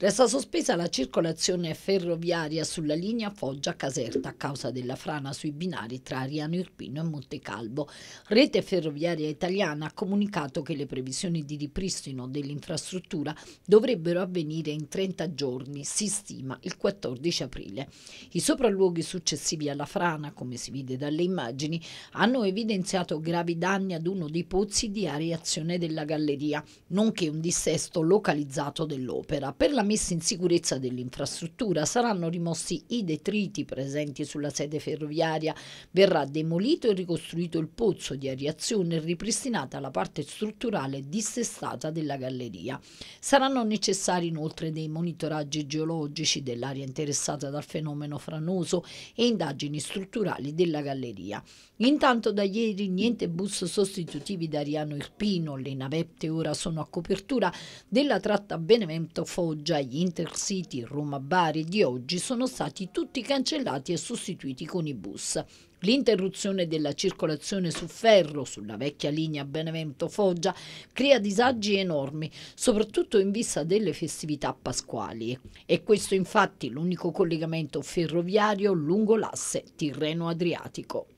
Resta sospesa la circolazione ferroviaria sulla linea Foggia-Caserta a causa della frana sui binari tra Ariano Irpino e Montecalvo. Rete Ferroviaria Italiana ha comunicato che le previsioni di ripristino dell'infrastruttura dovrebbero avvenire in 30 giorni, si stima il 14 aprile. I sopralluoghi successivi alla frana, come si vede dalle immagini, hanno evidenziato gravi danni ad uno dei pozzi di areazione della galleria, nonché un dissesto localizzato dell'opera. Per la messa in sicurezza dell'infrastruttura, saranno rimossi i detriti presenti sulla sede ferroviaria, verrà demolito e ricostruito il pozzo di ariazione e ripristinata la parte strutturale dissestata della galleria. Saranno necessari inoltre dei monitoraggi geologici dell'area interessata dal fenomeno franoso e indagini strutturali della galleria. Intanto da ieri niente bus sostitutivi da Ariano Irpino, le navette ora sono a copertura della tratta Benevento-Foggia gli intercity Roma-Bari di oggi sono stati tutti cancellati e sostituiti con i bus. L'interruzione della circolazione su ferro sulla vecchia linea Benevento-Foggia crea disagi enormi, soprattutto in vista delle festività pasquali. E questo infatti l'unico collegamento ferroviario lungo l'asse Tirreno-Adriatico.